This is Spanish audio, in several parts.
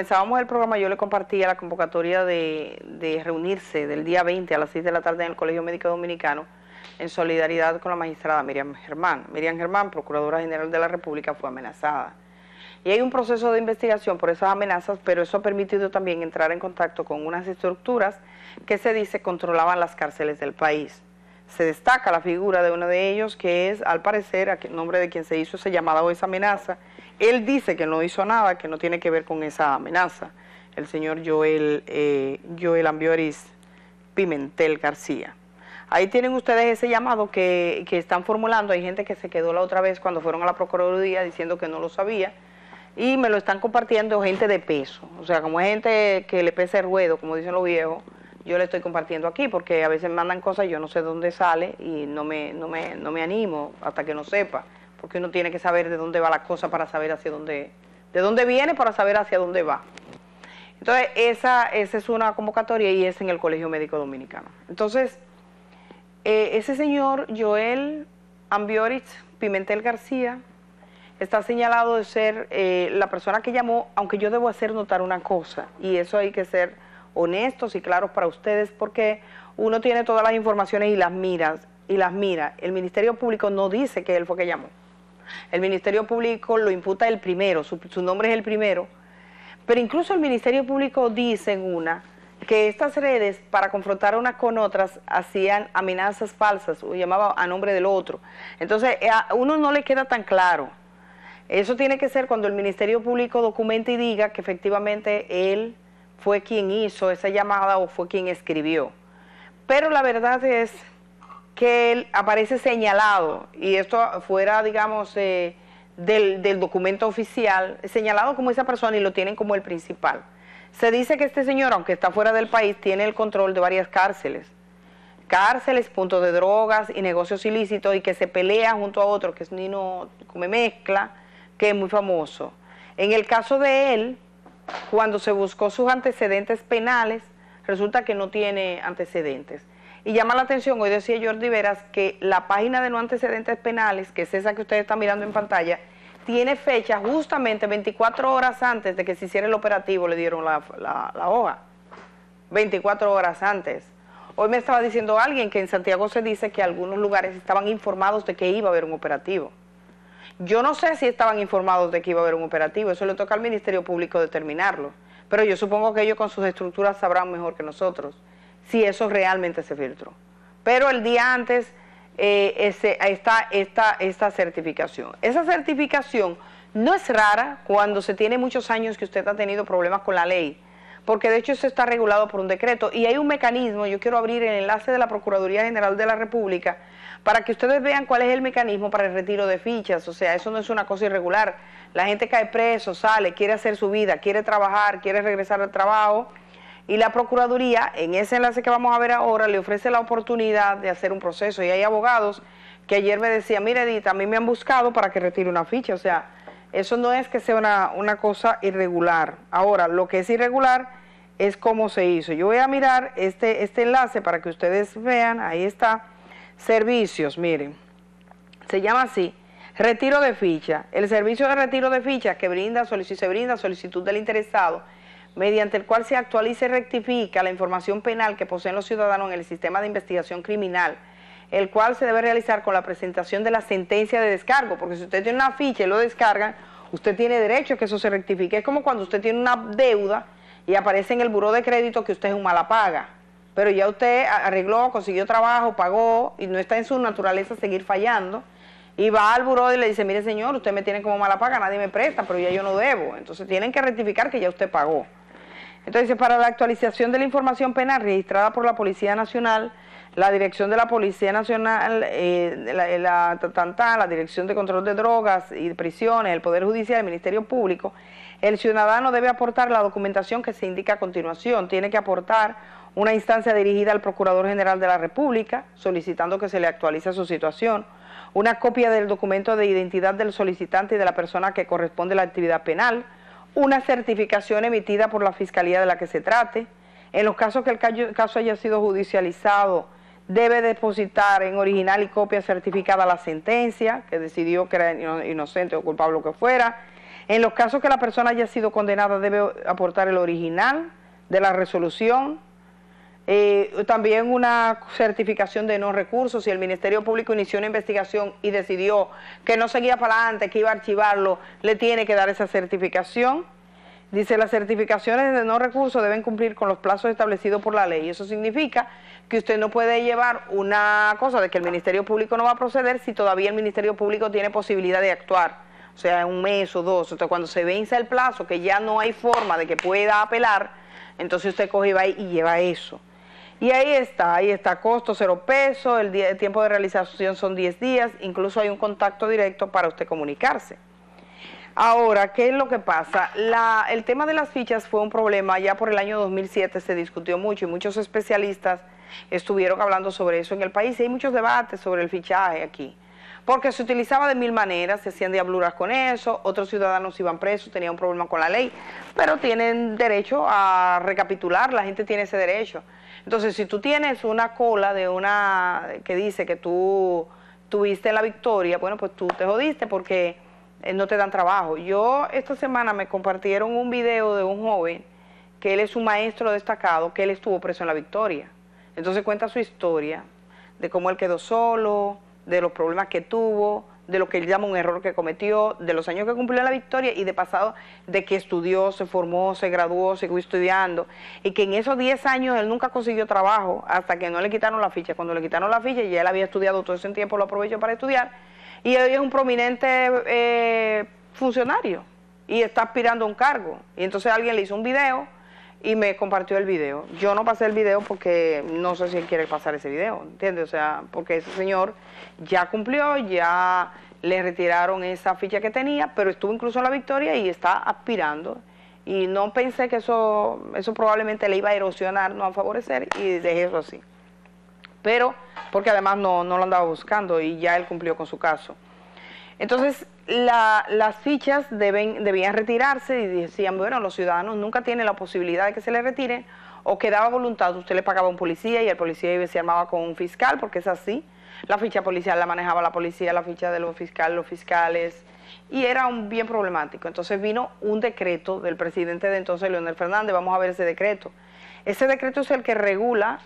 comenzábamos el programa yo le compartía la convocatoria de, reunirse del día 20 a las 6 de la tarde en el Colegio Médico Dominicano en solidaridad con la magistrada Miriam Germán. Miriam Germán, Procuradora General de la República, fue amenazada. Y hay un proceso de investigación por esas amenazas, pero eso ha permitido también entrar en contacto con unas estructuras que se dice controlaban las cárceles del país. Se destaca la figura de uno de ellos que es, al parecer, el nombre de quien se hizo esa llamada o esa amenaza, él dice que no hizo nada que no tiene que ver con esa amenaza, el señor Joel, eh, Joel Ambioris Pimentel García. Ahí tienen ustedes ese llamado que, están formulando. Hay gente que se quedó la otra vez cuando fueron a la Procuraduría diciendo que no lo sabía. Y me lo están compartiendo gente de peso. O sea, como es gente que le pese el ruedo, como dicen los viejos, yo le estoy compartiendo aquí porque a veces mandan cosas y yo no sé dónde sale y no me, no me animo hasta que no sepa porque uno tiene que saber de dónde va la cosa para saber hacia dónde, de dónde viene para saber hacia dónde va. Entonces, esa, esa es una convocatoria y es en el Colegio Médico Dominicano. Entonces, eh, ese señor Joel Ambioritz Pimentel García está señalado de ser eh, la persona que llamó, aunque yo debo hacer notar una cosa, y eso hay que ser honestos y claros para ustedes, porque uno tiene todas las informaciones y las mira y las mira. El Ministerio Público no dice que él fue que llamó. El Ministerio Público lo imputa el primero, su, nombre es el primero. Pero incluso el Ministerio Público dice en una que estas redes, para confrontar unas con otras, hacían amenazas falsas o llamaba a nombre del otro. Entonces, eh, a uno no le queda tan claro. Eso tiene que ser cuando el Ministerio Público documente y diga que efectivamente él fue quien hizo esa llamada o fue quien escribió. Pero la verdad es que él aparece señalado, y esto fuera, digamos, eh, del, del, documento oficial, señalado como esa persona y lo tienen como el principal. Se dice que este señor, aunque está fuera del país, tiene el control de varias cárceles. Cárceles, puntos de drogas y negocios ilícitos y que se pelea junto a otro, que es Nino Come Mezcla, que es muy famoso. En el caso de él, cuando se buscó sus antecedentes penales, resulta que no tiene antecedentes. Y llama la atención, hoy decía Jordi Veras, que la página de no antecedentes penales, que es esa que ustedes están mirando en pantalla, tiene fecha justamente 24 horas antes de que se hiciera el operativo, le dieron la, la, la hoja. 24 horas antes. Hoy me estaba diciendo alguien que en Santiago se dice que algunos lugares estaban informados de que iba a haber un operativo. Yo no sé si estaban informados de que iba a haber un operativo, eso le toca al Ministerio Público determinarlo, pero yo supongo que ellos con sus estructuras sabrán mejor que nosotros si eso realmente se filtró. Pero el día antes eh, está esta, esta certificación. Esa certificación no es rara cuando se tiene muchos años que usted ha tenido problemas con la ley, porque de hecho eso está regulado por un decreto y hay un mecanismo, yo quiero abrir el enlace de la Procuraduría General de la República para que ustedes vean cuál es el mecanismo para el retiro de fichas, o sea, eso no es una cosa irregular, la gente cae preso, sale, quiere hacer su vida, quiere trabajar, quiere regresar al trabajo y la Procuraduría, en ese enlace que vamos a ver ahora, le ofrece la oportunidad de hacer un proceso. Y hay abogados que ayer me decían, mire Edita, a mí me han buscado para que retire una ficha. O sea, eso no es que sea una, cosa irregular. Ahora, lo que es irregular es cómo se hizo. Yo voy a mirar este, este enlace para que ustedes vean, ahí está, servicios, miren, se llama así, retiro de ficha. El servicio de retiro de ficha que brinda, solicite se brinda solicitud del interesado mediante el cual se actualiza y rectifica la información penal que poseen los ciudadanos en el sistema de investigación criminal, el cual se debe realizar con la presentación de la sentencia de descargo, porque si usted tiene una ficha y lo descarga usted tiene derecho a que eso se rectifique. Es como cuando usted tiene una deuda y aparece en el buró de crédito que usted es un mala paga, pero ya usted arregló, consiguió trabajo, pagó y no está en su naturaleza seguir fallando. Y va al buró y le dice, mire señor, usted me tiene como mala paga, nadie me presta, pero ya yo no debo. Entonces tienen que rectificar que ya usted pagó. Entonces, para la actualización de la información penal registrada por la Policía Nacional, la Dirección de la Policía Nacional, eh, la, la, la, Dirección de Control de Drogas y Prisiones, el Poder Judicial, el Ministerio Público, el ciudadano debe aportar la documentación que se indica a continuación. Tiene que aportar una instancia dirigida al Procurador General de la República, solicitando que se le actualice su situación, una copia del documento de identidad del solicitante y de la persona que corresponde a la actividad penal, una certificación emitida por la Fiscalía de la que se trate. En los casos que el caso haya sido judicializado, debe depositar en original y copia certificada la sentencia que decidió que era inocente o culpable o que fuera. En los casos que la persona haya sido condenada, debe aportar el original de la resolución eh, también una certificación de no recursos si el Ministerio Público inició una investigación y decidió que no seguía para adelante, que iba a archivarlo, le tiene que dar esa certificación. Dice, las certificaciones de no recursos deben cumplir con los plazos establecidos por la ley. Eso significa que usted no puede llevar una cosa de que el Ministerio Público no va a proceder si todavía el Ministerio Público tiene posibilidad de actuar. O sea, un mes o dos. cuando se vence el plazo, que ya no hay forma de que pueda apelar, entonces usted coge y va y lleva eso. Y ahí está, ahí está, costo cero peso, el, tiempo de realización son 10 días, incluso hay un contacto directo para usted comunicarse. Ahora, ¿qué es lo que pasa? el tema de las fichas fue un problema, ya por el año 2007 se discutió mucho y muchos especialistas estuvieron hablando sobre eso en el país. Y hay muchos debates sobre el fichaje aquí, porque se utilizaba de mil maneras, se hacían diabluras con eso, otros ciudadanos iban presos, tenían un problema con la ley, pero tienen derecho a recapitular, la gente tiene ese derecho. Entonces, si tú tienes una cola de una que dice que tú tuviste la victoria, bueno, pues tú te jodiste porque eh, no te dan trabajo. Yo esta semana me compartieron un video de un joven que él es un maestro destacado, que él estuvo preso en la victoria. Entonces cuenta su historia de cómo él quedó solo, de los problemas que tuvo, de lo que él llama un error que cometió, de los años que cumplió la victoria y de pasado de que estudió, se formó, se graduó, siguió estudiando y que en esos 10 años él nunca consiguió trabajo hasta que no le quitaron la ficha. Cuando le quitaron la ficha ya él había estudiado todo ese tiempo, lo aprovechó para estudiar y hoy es un prominente eh, funcionario y está aspirando a un cargo. Y entonces alguien le hizo un video y me compartió el video. Yo no pasé el video porque no sé si él quiere pasar ese video, ¿entiendes? O sea, porque ese señor ya cumplió, ya le retiraron esa ficha que tenía, pero estuvo incluso en la victoria y está aspirando. Y no pensé que eso, eso probablemente le iba a erosionar, no a favorecer, y dejé eso así. Pero, porque además no, no lo andaba buscando y ya él cumplió con su caso. Entonces, las fichas deben, debían retirarse y decían, bueno, los ciudadanos nunca tienen la posibilidad de que se les retire o quedaba voluntad, usted le pagaba a un policía y el policía iba se armaba con un fiscal, porque es así. La ficha policial la manejaba la policía, la ficha de los fiscales, los fiscales, y era un bien problemático. Entonces vino un decreto del presidente de entonces, Leonel Fernández, vamos a ver ese decreto. Ese decreto es el que regula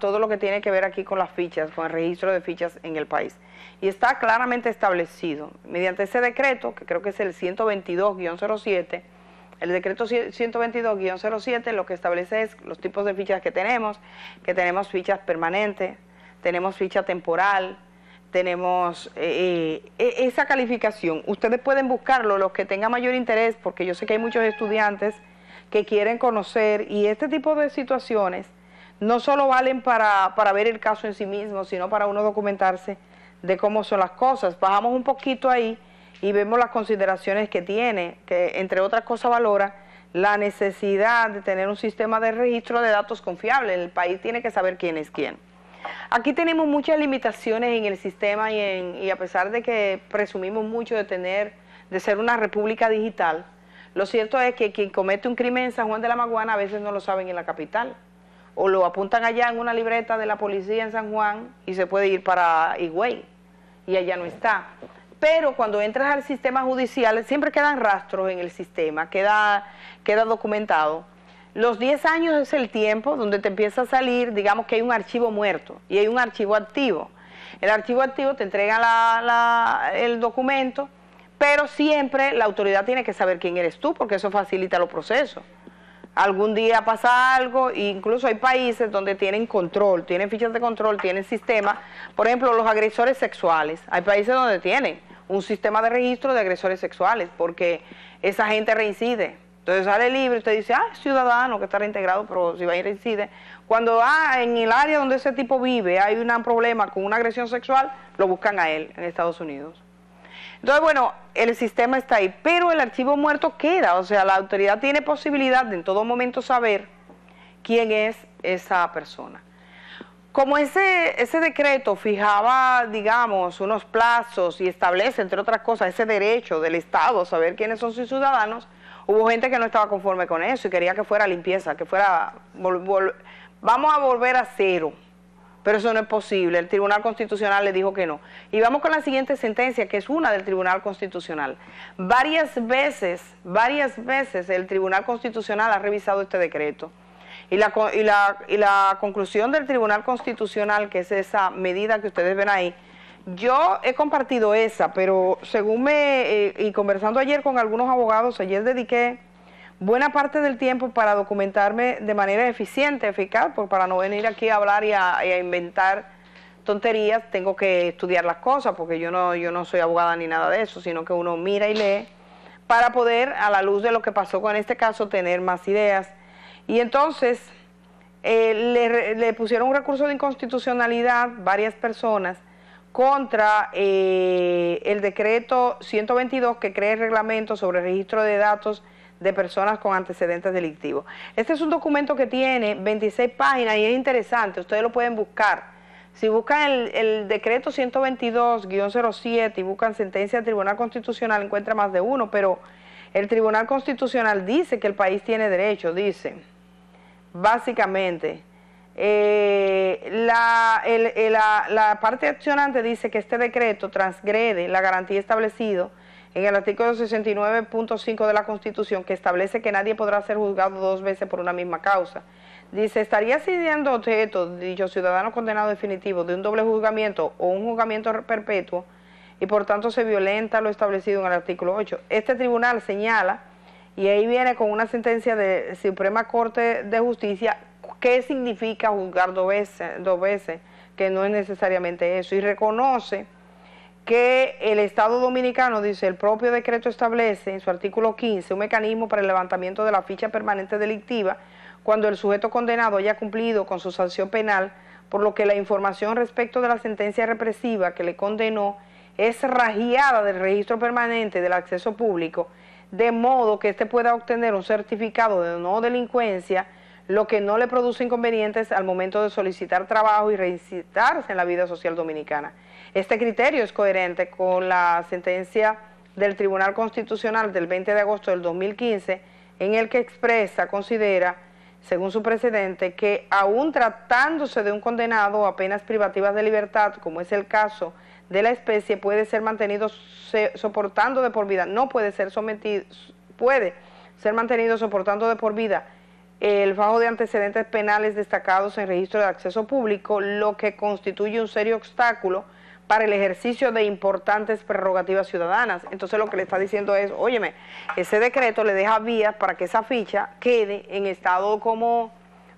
todo lo que tiene que ver aquí con las fichas, con el registro de fichas en el país. Y está claramente establecido. Mediante ese decreto, que creo que es el 122-07, el decreto 122-07 lo que establece es los tipos de fichas que tenemos, que tenemos fichas permanentes, tenemos ficha temporal, tenemos eh, eh, e, esa calificación. Ustedes pueden buscarlo, los que tengan mayor interés, porque yo sé que hay muchos estudiantes que quieren conocer y este tipo de situaciones no solo valen para, para ver el caso en sí mismo, sino para uno documentarse de cómo son las cosas. Bajamos un poquito ahí y vemos las consideraciones que tiene, que entre otras cosas valora la necesidad de tener un sistema de registro de datos confiable. El país tiene que saber quién es quién. Aquí tenemos muchas limitaciones en el sistema y, en, y a pesar de que presumimos mucho de tener, de ser una república digital, lo cierto es que quien comete un crimen en San Juan de la Maguana a veces no lo saben en la capital. O lo apuntan allá en una libreta de la policía en San Juan y se puede ir para Higüey y allá no está. Pero cuando entras al sistema judicial, siempre quedan rastros en el sistema, queda, queda documentado. Los 10 años es el tiempo donde te empieza a salir, digamos que hay un archivo muerto y hay un archivo activo. El archivo activo te entrega el documento pero siempre la autoridad tiene que saber quién eres tú, porque eso facilita los procesos. Algún día pasa algo, incluso hay países donde tienen control, tienen fichas de control, tienen sistema Por ejemplo, los agresores sexuales. Hay países donde tienen un sistema de registro de agresores sexuales, porque esa gente reincide. Entonces sale libre, usted dice, ah, ciudadano que está reintegrado, pero si va y reincide. Cuando va ah, en el área donde ese tipo vive hay un problema con una agresión sexual, lo buscan a él en Estados Unidos. Entonces, bueno, el sistema está ahí, pero el archivo muerto queda, o sea, la autoridad tiene posibilidad de en todo momento saber quién es esa persona. Como ese, ese decreto fijaba, digamos, unos plazos y establece, entre otras cosas, ese derecho del Estado a saber quiénes son sus ciudadanos, hubo gente que no estaba conforme con eso y quería que fuera limpieza, que fuera, vamos a volver a cero pero eso no es posible. El Tribunal Constitucional le dijo que no. Y vamos con la siguiente sentencia, que es una del Tribunal Constitucional. Varias veces, varias veces el Tribunal Constitucional ha revisado este decreto. Y la, y la, la conclusión del Tribunal Constitucional, que es esa medida que ustedes ven ahí, yo he compartido esa, pero según me, eh, y conversando ayer con algunos abogados, ayer dediqué buena parte del tiempo para documentarme de manera eficiente, eficaz, porque para no venir aquí a hablar y a, inventar tonterías, tengo que estudiar las cosas, porque yo no, yo no soy abogada ni nada de eso, sino que uno mira y lee para poder, a la luz de lo que pasó con este caso, tener más ideas. Y entonces eh, le, pusieron un recurso de inconstitucionalidad varias personas contra eh, el decreto 122 que crea el reglamento sobre registro de datos de personas con antecedentes delictivos. Este es un documento que tiene 26 páginas y es interesante, ustedes lo pueden buscar. Si buscan el, decreto 122-07 y buscan sentencia del Tribunal Constitucional, encuentran más de uno, pero el Tribunal Constitucional dice que el país tiene derecho, dice, básicamente. Eh, eh, la, la parte accionante dice que este decreto transgrede la garantía establecida en el artículo 69.5 de la Constitución que establece que nadie podrá ser juzgado dos veces por una misma causa. Dice, ¿estaría siendo objeto dicho ciudadano condenado definitivo de un doble juzgamiento o un juzgamiento perpetuo y por tanto se violenta lo establecido en el artículo 8? Este tribunal señala, y ahí viene con una sentencia de Suprema Corte de Justicia, qué significa juzgar dos veces, dos veces que no es necesariamente eso, y reconoce que el Estado Dominicano, dice, el propio decreto establece en su artículo 15 un mecanismo para el levantamiento de la ficha permanente delictiva cuando el sujeto condenado haya cumplido con su sanción penal, por lo que la información respecto de la sentencia represiva que le condenó es rajeada del registro permanente del acceso público, de modo que éste pueda obtener un certificado de no delincuencia, lo que no le produce inconvenientes al momento de solicitar trabajo y reincitarse en la vida social dominicana. Este criterio es coherente con la sentencia del Tribunal Constitucional del 20 de agosto del 2015, en el que expresa, considera, según su precedente, que aún tratándose de un condenado a penas privativas de libertad, como es el caso de la especie, puede ser mantenido soportando de por vida, no puede ser sometido, puede ser mantenido soportando de por vida el bajo de antecedentes penales destacados en registro de acceso público, lo que constituye un serio obstáculo para el ejercicio de importantes prerrogativas ciudadanas. Entonces lo que le está diciendo es, óyeme, ese decreto le deja vías para que esa ficha quede en estado como,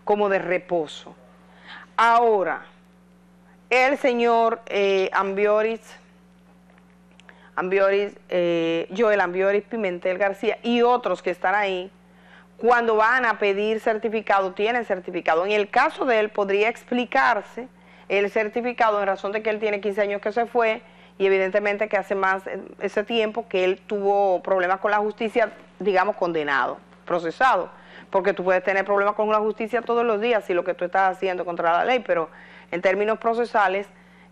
como de reposo. Ahora, el señor eh, Ambioris, Ambioris eh, Joel Ambioris Pimentel García y otros que están ahí, cuando van a pedir certificado, tienen certificado. En el caso de él podría explicarse el certificado en razón de que él tiene 15 años que se fue y evidentemente que hace más eh, ese tiempo que él tuvo problemas con la justicia, digamos, condenado, procesado, porque tú puedes tener problemas con la justicia todos los días si lo que tú estás haciendo contra la ley, pero en términos procesales,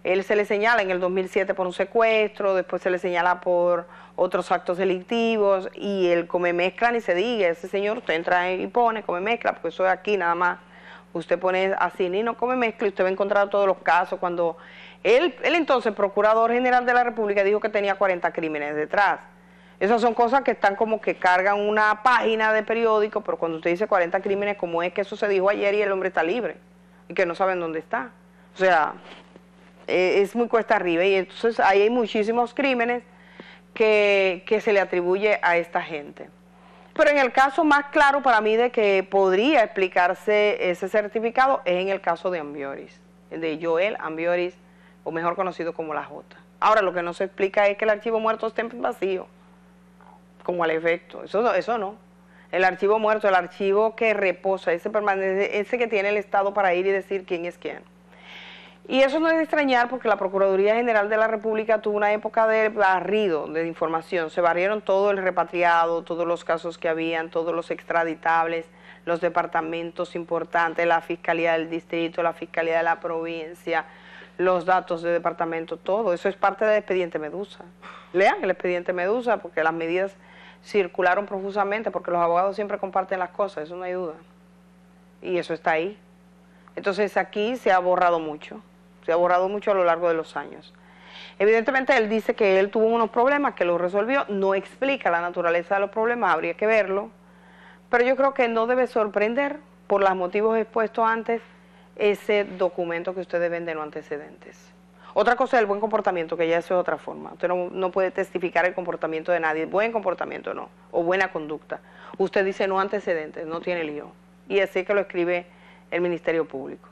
él se le señala en el 2007 por un secuestro, después se le señala por otros actos delictivos y él come mezcla ni se diga, ese señor usted entra y pone, come mezcla, porque eso es aquí nada más. Usted pone así, ni no come mezcla, usted va a encontrar todos los casos. Cuando él, entonces, Procurador General de la República, dijo que tenía 40 crímenes detrás. Esas son cosas que están como que cargan una página de periódico, pero cuando usted dice 40 crímenes, ¿cómo es que eso se dijo ayer y el hombre está libre y que no saben dónde está? O sea, e, es muy cuesta arriba y entonces ahí hay muchísimos crímenes que, que se le atribuye a esta gente. Pero en el caso más claro para mí de que podría explicarse ese certificado es en el caso de Ambioris, de Joel Ambioris, o mejor conocido como la Jota. Ahora, lo que no se explica es que el archivo muerto esté vacío, como al efecto. Eso no, eso no. El archivo muerto, el archivo que reposa, ese permanece, ese que tiene el Estado para ir y decir quién es quién. Y eso no es de extrañar porque la Procuraduría General de la República tuvo una época de barrido de información. Se barrieron todo el repatriado, todos los casos que habían, todos los extraditables, los departamentos importantes, la Fiscalía del Distrito, la Fiscalía de la Provincia, los datos de departamento, todo. Eso es parte del expediente Medusa. Lean el expediente Medusa porque las medidas circularon profusamente porque los abogados siempre comparten las cosas, eso no hay duda. Y eso está ahí. Entonces aquí se ha borrado mucho se ha borrado mucho a lo largo de los años. Evidentemente él dice que él tuvo unos problemas, que los resolvió, no explica la naturaleza de los problemas, habría que verlo, pero yo creo que no debe sorprender por los motivos expuestos antes ese documento que ustedes ven de no antecedentes. Otra cosa es el buen comportamiento, que ya eso es otra forma. Usted no, no puede testificar el comportamiento de nadie, buen comportamiento no, o buena conducta. Usted dice no antecedentes, no tiene lío. Y así que lo escribe el Ministerio Público.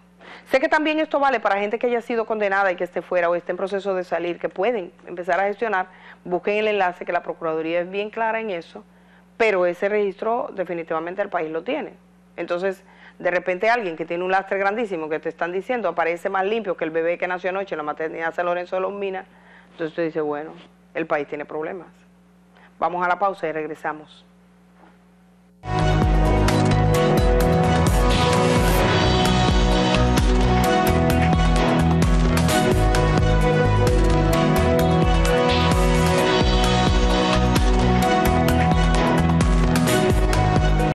Sé que también esto vale para gente que haya sido condenada y que esté fuera o esté en proceso de salir, que pueden empezar a gestionar, busquen el enlace, que la Procuraduría es bien clara en eso, pero ese registro definitivamente el país lo tiene. Entonces, de repente alguien que tiene un lastre grandísimo, que te están diciendo, aparece más limpio que el bebé que nació anoche en la maternidad San Lorenzo de los Minas, entonces te dice, bueno, el país tiene problemas. Vamos a la pausa y regresamos.